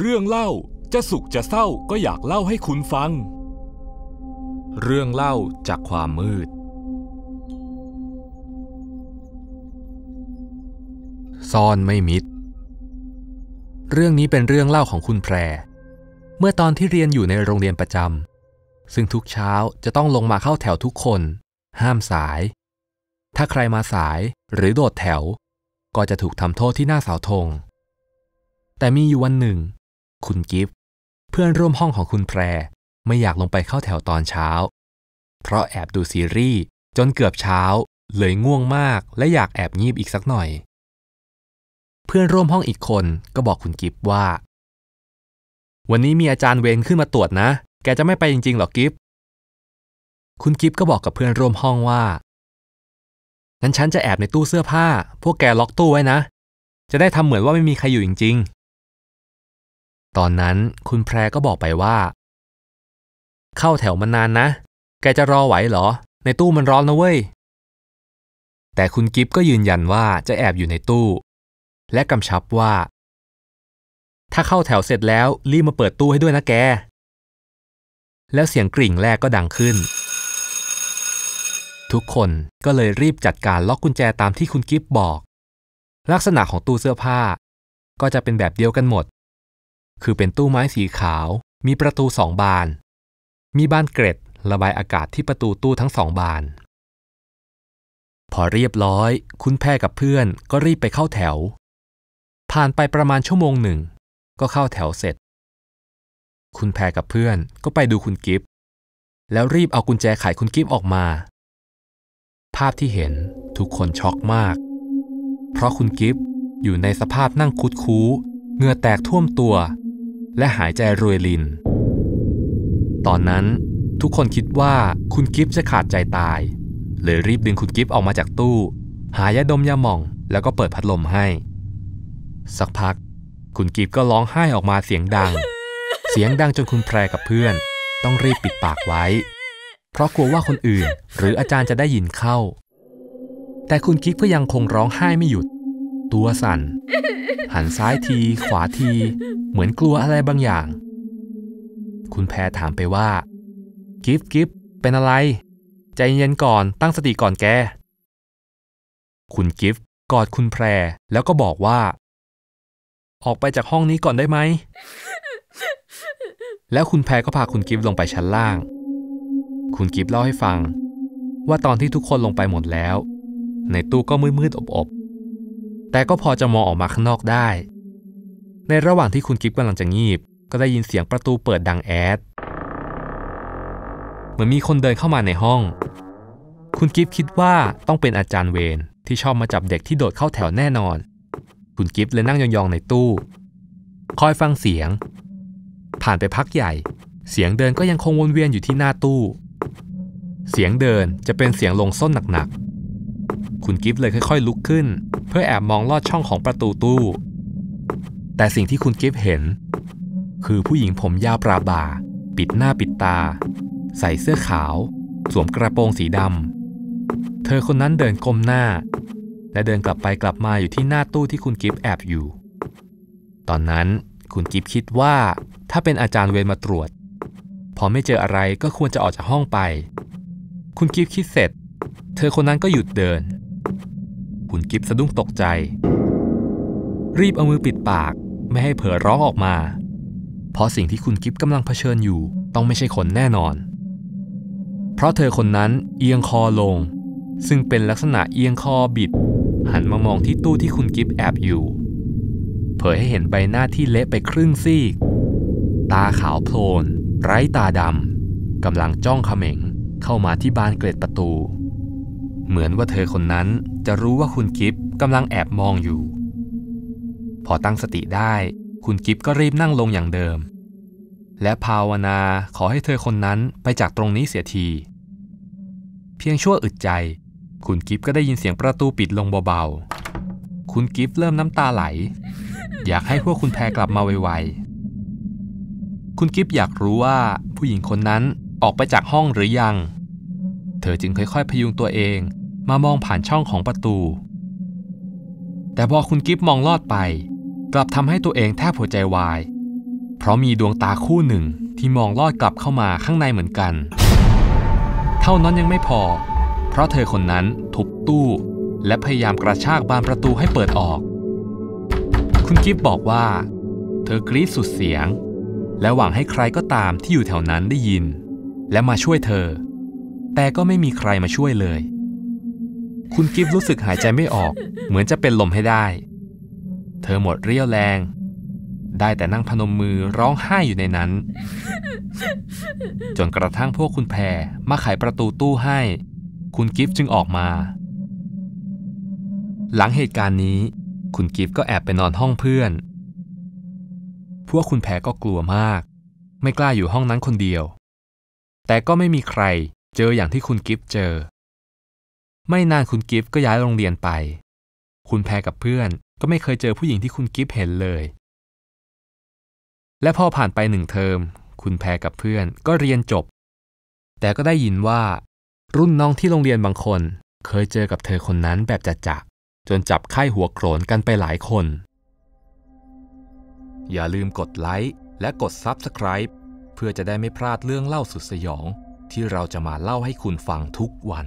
เรื่องเล่าจะสุขจะเศร้าก็อยากเล่าให้คุณฟัง เรื่องเล่าจากความมืดซ่อนไม่มิด เรื่องนี้เป็นเรื่องเล่าของคุณแพรเมื่อตอนที่เรียนอยู่ในโรงเรียนประจำซึ่งทุกเช้าจะต้องลงมาเข้าแถวทุกคน ห้ามสาย ถ้าใครมาสายหรือโดดแถว ก็จะถูกทำโทษที่หน้าเสาธง แต่มีอยู่วันหนึ่งคุณกิฟ์เพื่อนร่วมห้องของคุณแพรไม่อยากลงไปเข้าแถวตอนเช้า เพราะแอบดูซีรีส์จนเกือบเช้า เลยง่วงมาก และอยากแอบงีบอีกสักหน่อย เพื่อนร่วมห้องอีกคนก็บอกคุณกิฟ์ว่า วันนี้มีอาจารย์เวนขึ้นมาตรวจนะ แกจะไม่ไปจริงๆหรอกิฟ์คุณกิฟ์ก็บอกกับเพื่อนร่วมห้องว่างั้นฉันจะแอบในตู้เสื้อผ้า พวกแกล็อกตู้ไว้นะ จะได้ทำเหมือนว่าไม่มีใครอยู่จริงตอนนั้นคุณแพรก็บอกไปว่า เข้าแถวมานานนะ แกจะรอไหวเหรอ ในตู้มันร้อนนะเว้ย แต่คุณกิฟก็ยืนยันว่าจะแอบอยู่ในตู้ และกำชับว่า ถ้าเข้าแถวเสร็จแล้ว รีบมาเปิดตู้ให้ด้วยนะแก แล้วเสียงกริ่งแรกก็ดังขึ้น ทุกคนก็เลยรีบจัดการล็อกกุญแจตามที่คุณกิฟบอก ลักษณะของตู้เสื้อผ้า ก็จะเป็นแบบเดียวกันหมดคือเป็นตู้ไม้สีขาวมีประตูสองบาน มีบานเกร็ด ระบายอากาศที่ประตูตู้ทั้งสองบาน พอเรียบร้อย คุณแพ่กับเพื่อนก็รีบไปเข้าแถว ผ่านไปประมาณชั่วโมงหนึ่งก็เข้าแถวเสร็จ คุณแพ่กับเพื่อนก็ไปดูคุณกิฟแล้วรีบเอากุญแจไขคุณกิฟออกมา ภาพที่เห็นทุกคนช็อกมาก เพราะคุณกิฟอยู่ในสภาพนั่งคุดคู้เหงื่อแตกท่วมตัวและหายใจรวยลิน ตอนนั้น ทุกคนคิดว่าคุณกิฟจะขาดใจตาย เลยรีบดึงคุณกิฟออกมาจากตู้ หายาดมยาหม่องแล้วก็เปิดพัดลมให้ สักพัก คุณกิฟก็ร้องไห้ออกมาเสียงดัง เสียงดังจนคุณแพรกับเพื่อน ต้องรีบปิดปากไว้ เพราะกลัวว่าคนอื่น หรืออาจารย์จะได้ยินเข้า แต่คุณกิฟก็ยังคงร้องไห้ไม่หยุด ตัวสั่น หันซ้ายที ขวาทีเหมือนกลัวอะไรบางอย่าง คุณแพรถามไปว่า กิฟกิฟเป็นอะไร ใจเย็น ก่อนตั้งสติก่อนแก คุณกิฟกอดคุณแพรแล้วก็บอกว่า ออกไปจากห้องนี้ก่อนได้ไหมแล้วคุณแพรก็พาคุณกิฟลงไปชั้นล่าง คุณกิฟเล่าให้ฟัง ว่าตอนที่ทุกคนลงไปหมดแล้ว ในตู้ก็มืดๆอบๆแต่ก็พอจะมองออกมาข้างนอกได้ในระหว่างที่คุณกิฟกำลังจะงีบก็ได้ยินเสียงประตูเปิดดังแอดเหมือนมีคนเดินเข้ามาในห้อง คุณกิฟคิดว่าต้องเป็นอาจารย์เวรที่ชอบมาจับเด็กที่โดดเข้าแถวแน่นอน คุณกิฟเลยนั่งยองๆในตู้คอยฟังเสียง ผ่านไปพักใหญ่ เสียงเดินก็ยังคงวนเวียนอยู่ที่หน้าตู้ เสียงเดินจะเป็นเสียงลงส้นหนักๆคุณกิฟเลยค่อย ๆ ลุกขึ้น เพื่อแอบมองลอดช่องของประตูตู้แต่สิ่งที่คุณกิฟเห็น คือผู้หญิงผมยาวปราบ่า ปิดหน้าปิดตา ใส่เสื้อขาว สวมกระโปรงสีดำเธอคนนั้นเดินก้มหน้า และเดินกลับไปกลับมาอยู่ที่หน้าตู้ที่คุณกิฟแอบอยู่ ตอนนั้นคุณกิฟคิดว่า ถ้าเป็นอาจารย์เวรมาตรวจ พอไม่เจออะไรก็ควรจะออกจากห้องไป คุณกิฟคิดเสร็จ เธอคนนั้นก็หยุดเดิน คุณกิฟสะดุ้งตกใจ รีบเอามือปิดปากไม่ให้เผอร้องออกมา เพราะสิ่งที่คุณกิฟต์กำลังเผชิญอยู่ ต้องไม่ใช่คนแน่นอน เพราะเธอคนนั้นเอียงคอลง ซึ่งเป็นลักษณะเอียงคอบิด หันมามองที่ตู้ที่คุณกิฟต์แอบอยู่ เผยให้เห็นใบหน้าที่เละไปครึ่งซีก ตาขาวโพลน ไร้ตาดำกำลังจ้องเขม็งเข้ามาที่บานเกล็ดประตู เหมือนว่าเธอคนนั้นจะรู้ว่าคุณกิฟต์กำลังแอบมองอยู่พอตั้งสติได้ คุณกิฟก็รีบนั่งลงอย่างเดิม และภาวนาขอให้เธอคนนั้นไปจากตรงนี้เสียที เพียงชั่วอึดใจ คุณกิฟก็ได้ยินเสียงประตูปิดลงเบา ๆ คุณกิฟเริ่มน้ำตาไหล อยากให้พวกคุณแพรกลับมาไวๆ คุณกิฟอยากรู้ว่าผู้หญิงคนนั้นออกไปจากห้องหรือยัง เธอจึงค่อยๆ พยุงตัวเองมามองผ่านช่องของประตู แต่พอคุณกิฟมองลอดไปกลับทำให้ตัวเองแทบหัวใจวาย เพราะมีดวงตาคู่หนึ่งที่มองลอดกลับเข้ามาข้างในเหมือนกัน เท่านั้นยังไม่พอ เพราะเธอคนนั้นทุบตู้และพยายามกระชากบานประตูให้เปิดออก คุณกิฟบอกว่า เธอกรี๊ดสุดเสียง และหวังให้ใครก็ตามที่อยู่แถวนั้นได้ยิน และมาช่วยเธอ แต่ก็ไม่มีใครมาช่วยเลย คุณกิฟรู้สึกหายใจไม่ออก เหมือนจะเป็นลมให้ได้เธอหมดเรี่ยวแรง ได้แต่นั่งพนมมือร้องไห้อยู่ในนั้น จนกระทั่งพวกคุณแพรมาไขประตูตู้ให้ คุณกิฟจึงออกมา หลังเหตุการณ์นี้ คุณกิฟก็แอบไปนอนห้องเพื่อน พวกคุณแพรก็กลัวมาก ไม่กล้าอยู่ห้องนั้นคนเดียว แต่ก็ไม่มีใคร เจออย่างที่คุณกิฟเจอ ไม่นานคุณกิฟก็ย้ายโรงเรียนไป คุณแพรกับเพื่อนก็ไม่เคยเจอผู้หญิงที่คุณกิฟเห็นเลย และพอผ่านไปหนึ่งเทอม คุณแพรกับเพื่อนก็เรียนจบ แต่ก็ได้ยินว่า รุ่นน้องที่โรงเรียนบางคน เคยเจอกับเธอคนนั้นแบบจัดจัก จนจับไข้หัวโขนกันไปหลายคน อย่าลืมกดไลค์และกด Subscribe เพื่อจะได้ไม่พลาดเรื่องเล่าสุดสยองที่เราจะมาเล่าให้คุณฟังทุกวัน